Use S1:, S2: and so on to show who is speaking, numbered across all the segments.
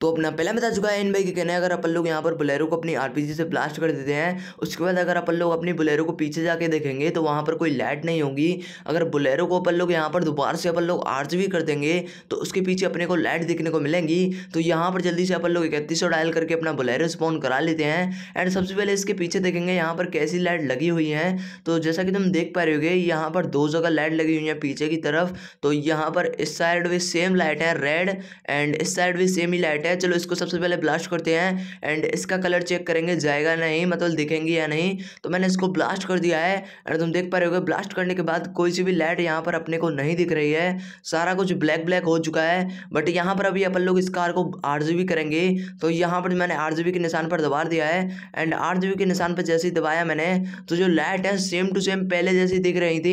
S1: तो अपना पहला बता चुका है इन भाई के कहना है अगर अपन लोग यहाँ पर बुलेरो को अपनी आरपीजी से ब्लास्ट कर देते हैं उसके बाद अगर अपन लोग अपनी बुलेरो को पीछे जाके देखेंगे तो वहाँ पर कोई लाइट नहीं होगी अगर बुलेरो को अपन लोग यहाँ पर दोबारा से अपन लोग आर्च भी कर देंगे तो उसके पीछे अपने को लाइट देखने को मिलेंगी तो यहाँ पर जल्दी से अपन लोग इकतीस डायल करके अपना बुलेरो स्पॉन करा लेते हैं एंड सबसे पहले इसके पीछे देखेंगे यहाँ पर कैसी लाइट लगी हुई है तो जैसा कि तुम देख पा रहे हो यहाँ पर दो जगह लाइट लगी हुई है पीछे की तरफ तो यहाँ पर इस साइड भी सेम लाइट है रेड एंड इस साइड भी सेम ही लाइट है है चलो इसको सबसे पहले ब्लास्ट करते हैं एंड इसका कलर चेक करेंगे जाएगा नहीं मतलब दिखेंगे या नहीं तो मैंने इसको ब्लास्ट कर दिया है एंड तुम देख पा रहे होगे ब्लास्ट करने के बाद कोई सी भी लाइट यहाँ पर अपने को नहीं दिख रही है सारा कुछ ब्लैक ब्लैक हो चुका है बट यहाँ पर अभी अपन लोग इस कार को आर करेंगे तो यहाँ पर मैंने आर के निशान पर दबा दिया है एंड आर के निशान पर जैसे ही दबाया मैंने तो जो लाइट है सेम टू सेम पहले जैसी दिख रही थी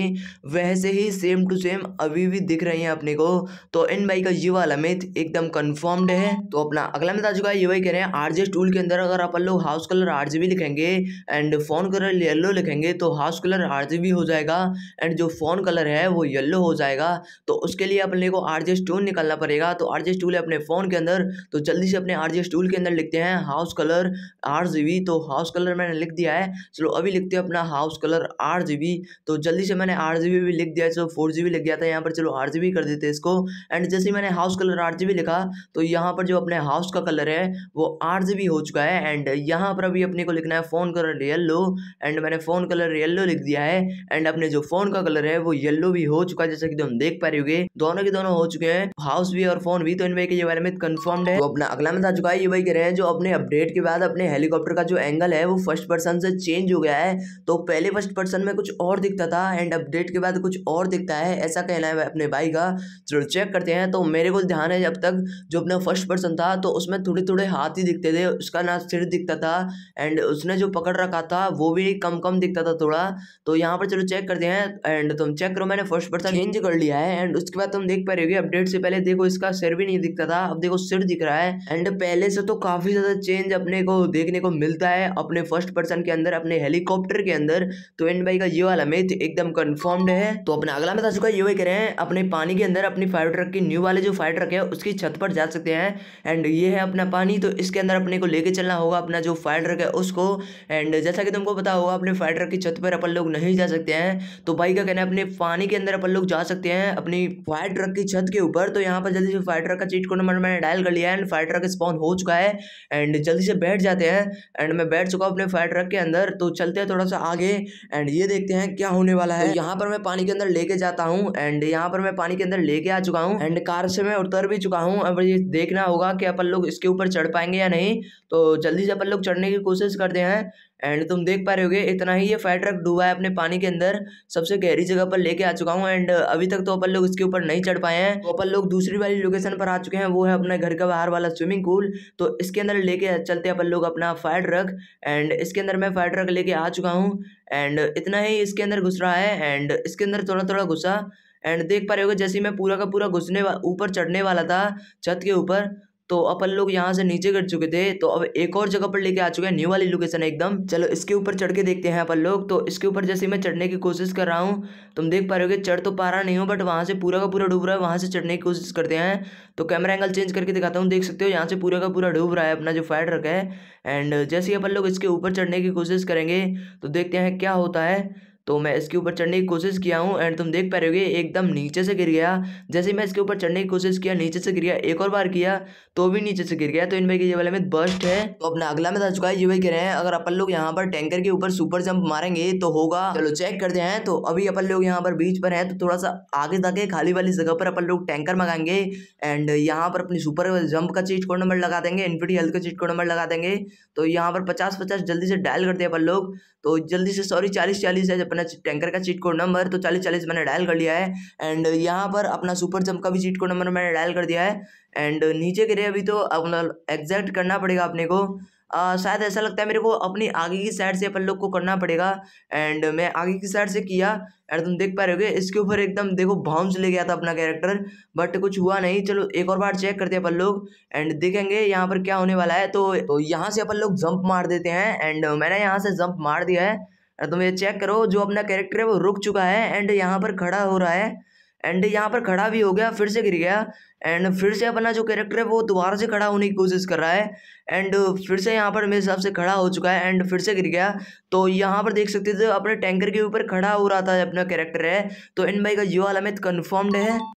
S1: वैसे ही सेम टू सेम अभी भी दिख रही है अपने को तो इन भाई का ये वाला मिथ एकदम कन्फर्म्ड है तो अपना अगला मैं चुका है ये वही कह रहे हैं आरजे टूल के अंदर अगर आप लोग हाउस कलर आरजीबी लिखेंगे एंड फोन कलर येलो लिखेंगे तो हाउस कलर आरजीबी हो जाएगा एंड जो फोन कलर है वो येलो हो जाएगा तो उसके लिए अपने को आरजे टूल निकालना पड़ेगा तो आरजे टूल है अपने फ़ोन के अंदर तो जल्दी से अपने आरजे टूल के अंदर लिखते हैं हाउस कलर आर तो हाउस कलर मैंने लिख दिया है चलो अभी लिखते हैं अपना हाउस कलर आर तो जल्दी से मैंने आर भी लिख दिया है चलो फोर लिख गया था यहाँ पर चलो आर कर देते इसको एंड जैसे मैंने हाउस कलर आर लिखा तो यहाँ पर जो अपने अपने हाउस का कलर है वो आर हो चुका है एंड यहाँ पर अभी अपने को लिखना है फ़ोन कलर येल्लो एंड मैंने फ़ोन कलर येल्लो लिख दिया है एंड अपने जो फ़ोन का कलर है वो येल्लो भी हो चुका है जैसा कि तुम देख पा रहे हो दोनों के दोनों हो चुके हैं हाउस भी और फोन भी तो इन भाई के ये वाले में कन्फर्म्ड है वो अपना अगला में आ चुका है ये भाई कह रहे हैं जो अपने अपडेट के बाद अपने हेलीकॉप्टर का जो एंगल है वो फर्स्ट पर्सन से चेंज हो गया है तो पहले फर्स्ट पर्सन में कुछ और दिखता था एंड अपडेट के बाद कुछ और दिखता है ऐसा कहना है अपने भाई का जो चेक करते हैं तो मेरे को ध्यान है जब तक जो अपना फर्स्ट पर्सन था था तो उसमें थोड़े थोड़े हाथ ही दिखते थे उसका ना सिर दिखता था एंड उसने जो पकड़ रखा था वो भी कम कम दिखता था थोड़ा तो यहाँ पर चलो चेक करते हैं एंड तुम चेक करो मैंने फर्स्ट पर्सन चेंज कर लिया है एंड उसके बाद तुम देख पा रहे हो अपडेट से पहले देखो इसका सिर भी नहीं दिखता था अब देखो सिर दिख रहा है एंड पहले से तो काफी ज्यादा चेंज अपने को देखने को मिलता है अपने फर्स्ट पर्सन के अंदर अपने हेलीकॉप्टर के अंदर तो एंड भाई का ये वाला मेथ एकदम कन्फर्म्ड है तो अपने अगला मैच चुका है ये वही कह रहे हैं अपने पानी के अंदर अपनी फायर ट्रक की न्यू वाले जो फायर ट्रक है उसकी छत पर जा सकते हैं एंड ये है अपना पानी तो इसके अंदर अपने को लेके चलना होगा अपना जो फायर ट्रक है उसको एंड जैसा कि तुमको पता होगा अपने फायर ट्रक की छत पर अपन लोग नहीं जा सकते हैं तो भाई का कहना है अपने पानी के अंदर अपन लोग जा सकते हैं अपनी फायर ट्रक की छत के ऊपर तो यहाँ पर जल्दी से फायर ट्रक का चीट को नंबर मैंने डायल कर लिया एंड फायर ट्रक स्पॉन हो चुका है एंड जल्दी से बैठ जाते हैं एंड मैं बैठ चुका हूँ अपने फायर ट्रक के अंदर तो चलते हैं थोड़ा सा आगे एंड ये देखते हैं क्या होने वाला है तो यहाँ पर मैं पानी के अंदर लेके जाता हूँ एंड यहाँ पर मैं पानी के अंदर लेके आ चुका हूँ एंड कार से मैं उतर भी चुका हूँ अब ये देखना होगा कि अपन लोग इसके ऊपर चढ़ पाएंगे या नहीं तो जल्दी से अपन लोग चढ़ने की कोशिश करते हैं एंड तुम देख पा रहे होगे इतना ही ये फायर ट्रक डूबा है अपने पानी के अंदर सबसे गहरी जगह पर लेके आ चुका हूँ एंड अभी तक तो अपन लोग इसके ऊपर नहीं चढ़ पाए हैं तो अपन लोग दूसरी वाली लोकेशन पर आ चुके हैं वो है अपने घर का बाहर वाला स्विमिंग पूल तो इसके अंदर लेके चलते अपन लोग अपना फायर ट्रक एंड इसके अंदर मैं फायर ट्रक लेके आ चुका हूँ एंड इतना ही इसके अंदर घुस रहा है एंड इसके अंदर थोड़ा थोड़ा घुसा एंड देख पा रहे होगे जैसे मैं पूरा का पूरा घुसने ऊपर चढ़ने वाला था छत के ऊपर तो अपन लोग यहाँ से नीचे गिर चुके थे तो अब एक और जगह पर लेके आ चुके हैं न्यू वाली लोकेशन एकदम चलो इसके ऊपर चढ़ के देखते हैं अपन लोग तो इसके ऊपर जैसे मैं चढ़ने की कोशिश कर रहा हूँ तुम देख पा रहे हो चढ़ तो पा रहा नहीं हो बट वहाँ से पूरा का पूरा डूब रहा है वहाँ से चढ़ने की कोशिश करते हैं तो कैमरा एंगल चेंज करके दिखाता हूँ देख सकते हो यहाँ से पूरा का पूरा डूब रहा है अपना जो फायर रखा है एंड जैसे ही अपन लोग इसके ऊपर चढ़ने की कोशिश करेंगे तो देखते हैं क्या होता है तो मैं इसके ऊपर चढ़ने की कोशिश किया हूँ एंड तुम देख पा रहे हो एकदम नीचे से गिर गया जैसे मैं इसके ऊपर चढ़ने की कोशिश किया नीचे से गिर गया एक और बार किया तो भी नीचे से गिर गया तो इन भाई की ये वाले में बस्ट है तो अपना अगला में आ चुका है ये भाई कह रहे हैं अगर अपन लोग यहाँ पर टैंकर के ऊपर सुपर जंप मारेंगे तो होगा चलो चेक करते हैं तो अभी अपन लोग यहाँ पर बीच पर है तो थोड़ा सा आगे तक खाली वाली जगह पर अपन लोग टैंकर मंगाएंगे एंड यहाँ पर अपनी सुपर जंप का चीट कोड नंबर लगा देंगे इनफिटी हेल्थ का चीट कोड नंबर लगा देंगे तो यहाँ पर पचास पचास जल्दी से डायल करते हैं अपन लोग तो जल्दी से सॉरी चालीस चालीस है अपना टैंकर का चीट कोड नंबर तो चालीस चालीस मैंने डायल कर लिया है एंड यहाँ पर अपना सुपर जम्प का भी चीट कोड नंबर मैंने डायल कर दिया है एंड नीचे गिरे अभी तो अपना एग्जैक्ट करना पड़ेगा अपने को आ, शायद ऐसा लगता है मेरे को अपनी आगे की साइड से अपन लोग को करना पड़ेगा एंड मैं आगे की साइड से किया एंड तुम देख पा रहे हो इसके ऊपर एकदम देखो बाउंस ले गया था अपना कैरेक्टर बट कुछ हुआ नहीं चलो एक और बार चेक करते हैं अपन लोग एंड देखेंगे यहाँ पर क्या होने वाला है तो, तो यहाँ से अपन लोग जंप मार देते हैं एंड मैंने यहाँ से जंप मार दिया है तुम ये चेक करो जो अपना कैरेक्टर है वो रुक चुका है एंड यहाँ पर खड़ा हो रहा है एंड यहाँ पर खड़ा भी हो गया फिर से गिर गया एंड फिर से अपना जो कैरेक्टर है वो दोबारा से खड़ा होने की कोशिश कर रहा है एंड फिर से यहाँ पर मेरे हिसाब से खड़ा हो चुका है एंड फिर से गिर गया तो यहाँ पर देख सकते थे अपने टैंकर के ऊपर खड़ा हो रहा था अपना कैरेक्टर है तो इन भाई का युवा वाला कन्फर्म्ड है